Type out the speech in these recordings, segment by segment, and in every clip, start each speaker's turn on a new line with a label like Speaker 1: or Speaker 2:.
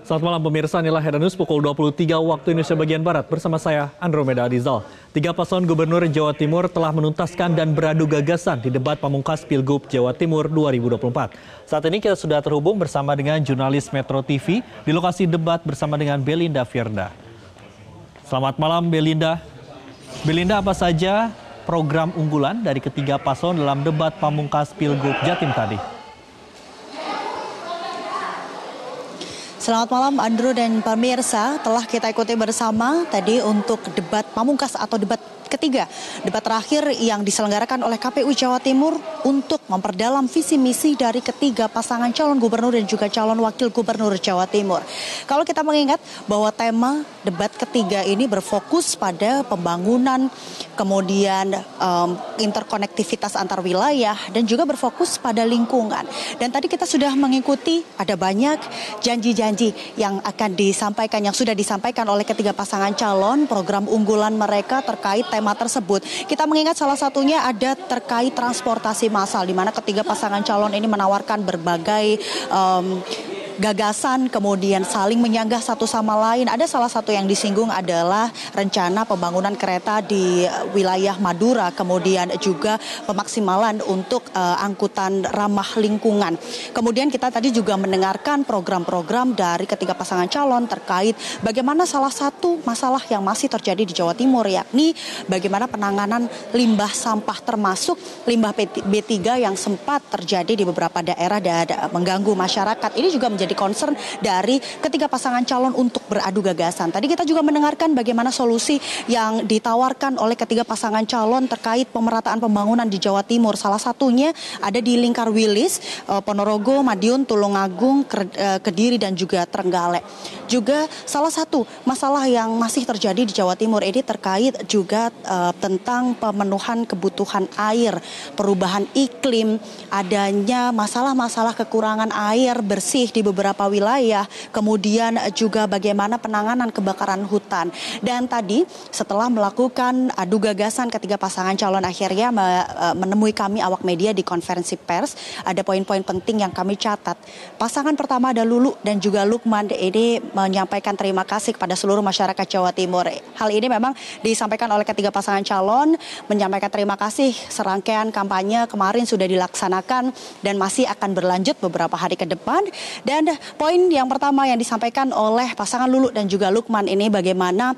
Speaker 1: Selamat malam pemirsa, inilah Headline News pukul 23 waktu Indonesia bagian Barat bersama saya Andromeda Adizal. Tiga paslon gubernur Jawa Timur telah menuntaskan dan beradu gagasan di debat pamungkas Pilgub Jawa Timur 2024. Saat ini kita sudah terhubung bersama dengan jurnalis Metro TV di lokasi debat bersama dengan Belinda Firda. Selamat malam Belinda. Belinda apa saja program unggulan dari ketiga paslon dalam debat pamungkas Pilgub Jatim tadi?
Speaker 2: Selamat malam Andrew dan pemirsa. Telah kita ikuti bersama tadi untuk debat pamungkas atau debat ketiga. Debat terakhir yang diselenggarakan oleh KPU Jawa Timur untuk memperdalam visi misi dari ketiga pasangan calon gubernur dan juga calon wakil gubernur Jawa Timur. Kalau kita mengingat bahwa tema debat ketiga ini berfokus pada pembangunan, kemudian um, interkonektivitas antar wilayah dan juga berfokus pada lingkungan. Dan tadi kita sudah mengikuti ada banyak janji-janji janji yang akan disampaikan, yang sudah disampaikan oleh ketiga pasangan calon, program unggulan mereka terkait tema tersebut. Kita mengingat salah satunya ada terkait transportasi massal, di mana ketiga pasangan calon ini menawarkan berbagai um, gagasan, kemudian saling menyanggah satu sama lain. Ada salah satu yang disinggung adalah rencana pembangunan kereta di eh, wilayah Madura, kemudian juga pemaksimalan untuk uh, angkutan ramah lingkungan. Kemudian kita tadi juga mendengarkan program-program dari ketiga pasangan calon terkait bagaimana salah satu masalah yang masih terjadi di Jawa Timur yakni bagaimana penanganan limbah sampah termasuk limbah B3 yang sempat terjadi di beberapa daerah dan eh, mengganggu masyarakat. Ini juga menjadi menjadi concern dari ketiga pasangan calon untuk beradu gagasan. Tadi kita juga mendengarkan bagaimana solusi yang ditawarkan oleh ketiga pasangan calon terkait pemerataan pembangunan di Jawa Timur. Salah satunya ada di Lingkar Wilis, eh, Ponorogo, Madiun, Tulungagung, eh, Kediri dan juga Trenggalek. Juga salah satu masalah yang masih terjadi di Jawa Timur ini terkait juga eh, tentang pemenuhan kebutuhan air, perubahan iklim, adanya masalah-masalah kekurangan air bersih di beberapa beberapa wilayah, kemudian juga bagaimana penanganan kebakaran hutan. Dan tadi setelah melakukan adu uh, gagasan ketiga pasangan calon akhirnya uh, menemui kami awak media di konferensi pers, ada poin-poin penting yang kami catat. Pasangan pertama ada Lulu dan juga Lukman ini menyampaikan terima kasih kepada seluruh masyarakat Jawa Timur. Hal ini memang disampaikan oleh ketiga pasangan calon menyampaikan terima kasih serangkaian kampanye kemarin sudah dilaksanakan dan masih akan berlanjut beberapa hari ke depan dan dan poin yang pertama yang disampaikan oleh pasangan Lulu dan juga Lukman ini bagaimana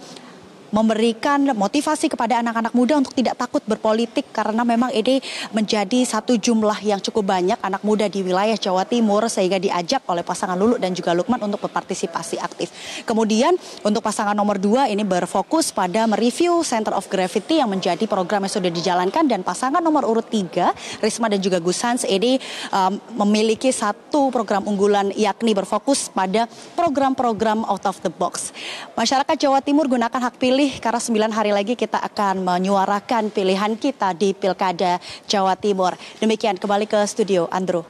Speaker 2: memberikan motivasi kepada anak-anak muda untuk tidak takut berpolitik karena memang ini menjadi satu jumlah yang cukup banyak anak muda di wilayah Jawa Timur sehingga diajak oleh pasangan Lulu dan juga Lukman untuk berpartisipasi aktif. Kemudian untuk pasangan nomor dua ini berfokus pada mereview Center of Gravity yang menjadi program yang sudah dijalankan dan pasangan nomor urut tiga Risma dan juga Gus Hans ini um, memiliki satu program unggulan yakni berfokus pada program-program out of the box. Masyarakat Jawa Timur gunakan hak pilih memilih karena 9 hari lagi kita akan menyuarakan pilihan kita di Pilkada Jawa Timur. Demikian kembali ke studio Andrew.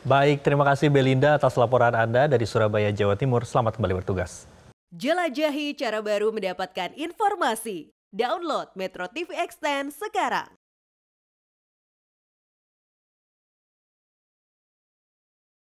Speaker 1: Baik, terima kasih Belinda atas laporan Anda dari Surabaya, Jawa Timur. Selamat kembali bertugas.
Speaker 2: Jelajahi cara baru mendapatkan informasi. Download Metro TV Extend sekarang.